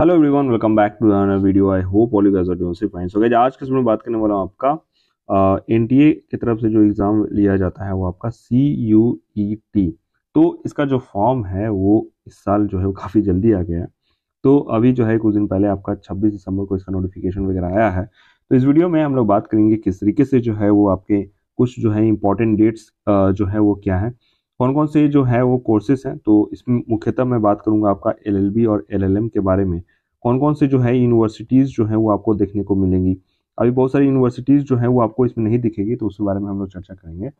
hello everyone welcome back to another video I hope all you guys are doing so fine so guys आज के इसमें बात करने वाला हूं आपका एनटीए की तरफ से जो एग्ज़ाम लिया जाता है वो आपका सी यू ई टी तो इसका जो फॉर्म है वो इस साल जो है वो काफ़ी जल्दी आ गया है तो अभी जो है कुछ दिन पहले आपका छब्बीस दिसंबर को इसका नोटिफिकेशन वगैरह आया है तो इस वीडियो में हम लोग बात करेंगे किस तरीके से जो है वो आपके कुछ जो है इंपॉर्टेंट डेट्स जो है वो क्या है कौन कौन से जो है वो कोर्सेज हैं तो इसमें मुख्यतः मैं बात करूँगा आपका एल और एल के बारे में कौन कौन से जो है यूनिवर्सिटीज़ जो है वो आपको देखने को मिलेंगी अभी बहुत सारी यूनिवर्सिटीज़ जो है वो आपको इसमें नहीं दिखेगी तो उसके बारे में हम लोग चर्चा करेंगे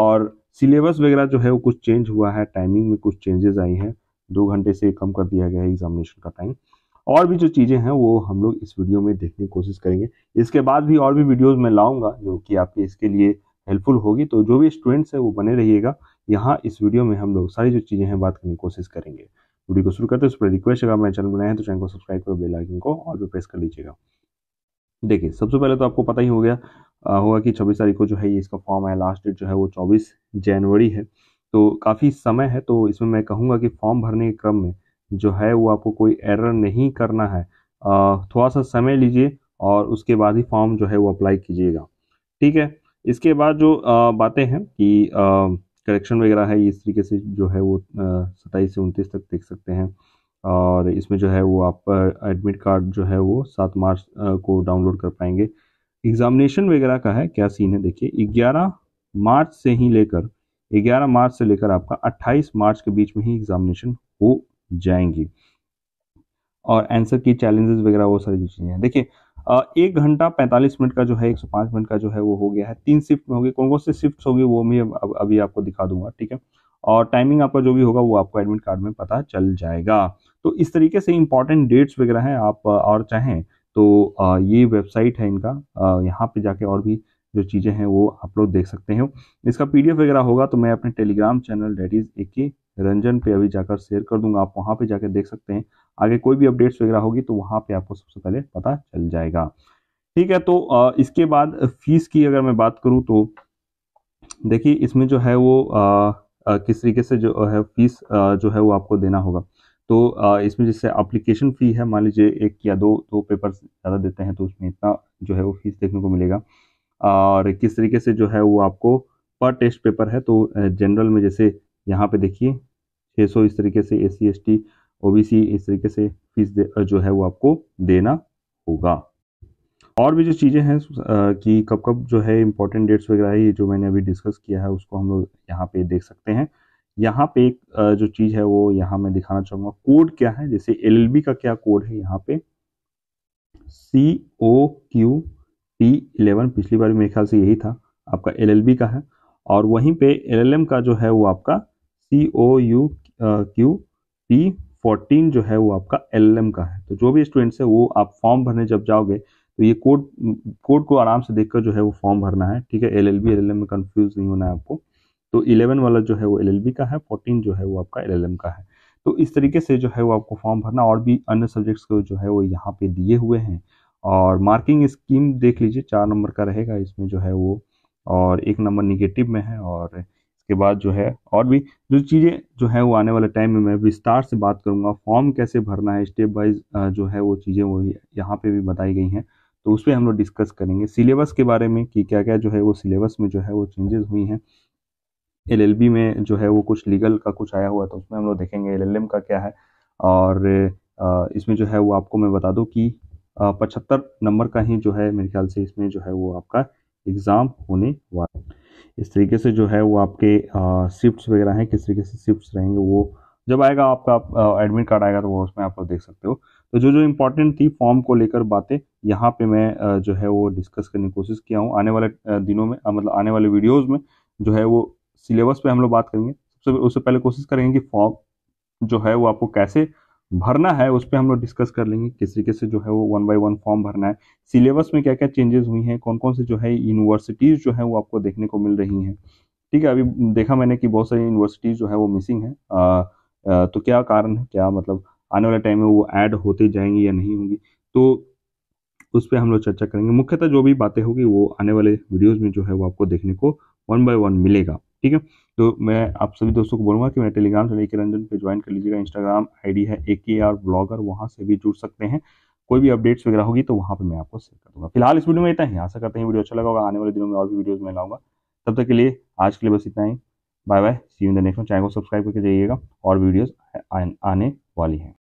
और सिलेबस वगैरह जो है वो कुछ चेंज हुआ है टाइमिंग में कुछ चेंजेस आई हैं दो घंटे से कम कर दिया गया है एग्जामिनेशन का टाइम और भी जो चीज़ें हैं वो हम लोग इस वीडियो में देखने की कोशिश करेंगे इसके बाद भी और भी वीडियोज़ मैं लाऊँगा जो कि आपके इसके लिए हेल्पफुल होगी तो जो भी स्टूडेंट्स हैं वो बने रहिएगा यहाँ इस वीडियो में हम लोग सारी जो चीज़ें हैं बात करने की कोशिश करेंगे वीडियो को शुरू करते हैं उस पर रिक्वेस्ट अगर मेरे चैनल बनाए हैं तो चैनल को सब्सक्राइब कर बेल आइकन को और भी प्रेस कर लीजिएगा देखिए सबसे पहले तो आपको पता ही हो गया होगा कि छब्बीस तारीख को जो है ये इसका फॉर्म है लास्ट डेट जो है वो चौबीस जनवरी है तो काफ़ी समय है तो इसमें मैं कहूँगा कि फॉर्म भरने के क्रम में जो है वो आपको कोई एरर नहीं करना है थोड़ा सा समय लीजिए और उसके बाद ही फॉर्म जो है वो अप्लाई कीजिएगा ठीक है इसके बाद जो बातें हैं कि करेक्शन वगैरह है इस तरीके से जो है वो सत्ताईस से उनतीस तक देख सकते हैं और इसमें जो है वो आप एडमिट कार्ड जो है वो सात मार्च को डाउनलोड कर पाएंगे एग्जामिनेशन वगैरह का है क्या सीन है देखिए ग्यारह मार्च से ही लेकर 11 मार्च से लेकर आपका 28 मार्च के बीच में ही एग्जामिनेशन हो जाएंगी और आंसर की चैलेंजेस वगैरह वो सारी चीज़ें हैं देखिए एक घंटा पैंतालीस मिनट का जो है एक सौ पांच मिनट का जो है वो हो गया है तीन शिफ्ट में होगी कौन कौन से शिफ्ट होगी वो मैं अभी आपको दिखा दूंगा ठीक है और टाइमिंग आपका जो भी होगा वो आपको एडमिट कार्ड में पता चल जाएगा तो इस तरीके से इंपॉर्टेंट डेट्स वगैरह हैं आप और चाहें तो ये वेबसाइट है इनका यहाँ पे जाके और भी जो चीज़ें हैं वो आप लोग देख सकते हो इसका पीडीएफ वगैरह होगा तो मैं अपने Telegram channel that is A K Ranjan पे अभी जाकर शेयर कर दूंगा आप वहाँ पे जाकर देख सकते हैं आगे कोई भी अपडेट्स वगैरह होगी तो वहाँ पे आपको सबसे पहले पता चल जाएगा ठीक है तो इसके बाद फीस की अगर मैं बात करूँ तो देखिए इसमें जो है वो आ, किस तरीके से जो है फीस जो है वो आपको देना होगा तो इसमें जैसे अप्लीकेशन फ़ी है मान लीजिए एक या दो दो पेपर ज़्यादा देते हैं तो उसमें इतना जो है वो फीस देखने को मिलेगा और किस तरीके से जो है वो आपको पर टेस्ट पेपर है तो जनरल में जैसे यहाँ पे देखिए 600 इस तरीके से A C S T O B C इस तरीके से फीस जो है वो आपको देना होगा और भी जो चीज़ें हैं कि कब कब जो है इम्पोर्टेंट डेट्स वगैरह ये जो मैंने अभी डिस्कस किया है उसको हम लोग यहाँ पे देख सकते हैं यहाँ पे एक जो चीज़ है वो यहाँ मैं दिखाना चाहूँगा कोड क्या है जैसे एल का क्या कोड है यहाँ पे C O Q T eleven पिछली बार मेरे ख्याल से यही था आपका एल का है और वहीं पे एल का जो है वो आपका C O U Q P fourteen जो है वो आपका एल का है तो जो भी स्टूडेंट्स है वो आप फॉर्म भरने जब जाओगे तो ये कोड कोड को आराम से देखकर जो है वो फॉर्म भरना है ठीक है L L B L L M में कन्फ्यूज नहीं होना है आपको तो इलेवन वाला जो है वो एल एल बी का है फोर्टीन जो है वो आपका एल एल एम का है तो इस तरीके से जो है वो आपको फॉर्म भरना और भी अन्य सब्जेक्ट्स को जो है वो यहाँ पे दिए हुए हैं और मार्किंग स्कीम देख लीजिए चार नंबर का रहेगा इसमें जो है वो और एक नंबर निगेटिव में है और इसके बाद जो है और भी जो चीज़ें जो है वो आने वाले टाइम में मैं विस्तार से बात करूँगा फॉर्म कैसे भरना है स्टेप वाइज जो है वो चीज़ें वो यहाँ पर भी बताई गई हैं तो उस पर हम लोग डिस्कस करेंगे सिलेबस के बारे में कि क्या क्या जो है वो सिलेबस में जो है वो चेंजेस हुई हैं एल में जो है वो कुछ लीगल का कुछ आया हुआ तो उसमें हम लोग देखेंगे एल का क्या है और इसमें जो है वो आपको मैं बता दूँ कि पचहत्तर नंबर का ही जो है मेरे ख्याल से इसमें जो है वो आपका एग्ज़ाम होने वाला है इस तरीके से जो है वो आपके शिफ्ट वगैरह हैं किस तरीके से शिफ्ट रहेंगे वो जब आएगा आपका एडमिट कार्ड आएगा तो वो उसमें आप देख सकते हो तो जो जो इम्पोर्टेंट थी फॉर्म को लेकर बातें यहाँ पे मैं जो है वो डिस्कस करने की कोशिश किया हूँ आने वाले दिनों में मतलब आने वाले वीडियोस में जो है वो सिलेबस पे हम लोग बात करेंगे सबसे उससे पहले कोशिश करेंगे कि फॉर्म जो है वो आपको कैसे भरना है उस पर हम लोग डिस्कस कर लेंगे किस तरीके से जो है वो वन बाय वन फॉर्म भरना है सिलेबस में क्या क्या चेंजेस हुई हैं कौन कौन से जो है यूनिवर्सिटीज़ जो है वो आपको देखने को मिल रही हैं ठीक है अभी देखा मैंने कि बहुत सारी यूनिवर्सिटीज़ जो है वो मिसिंग है आ, आ, तो क्या कारण है क्या मतलब आने वाले टाइम में वो ऐड होते जाएंगी या नहीं होंगी तो उस पर हम लोग चर्चा करेंगे मुख्यतः जो भी बातें होगी वो आने वाले वीडियोज़ में जो है वो आपको देखने को वन बाय वन मिलेगा ठीक है तो मैं आप सभी दोस्तों को बोलूँगा कि मेरे टेलीग्राम से लेकर रंजन पे ज्वाइन कर लीजिएगा इंस्टाग्राम आईडी है ए के आर ब्लॉगर वहाँ से भी जुड़ सकते हैं कोई भी अपडेट्स वगैरह होगी तो वहाँ पर मैं आपको शेयर कर दूंगा फिलहाल इस वीडियो में इतना ही आशा करते हैं वीडियो अच्छा लगा होगा आने वाले दिनों में और भी वीडियोज़ में लाऊंगा तब तक के लिए आज के लिए बस इतना ही bye bye see you in the next channel को सब्सक्राइब करके जाइएगा और वीडियोज आने वाली हैं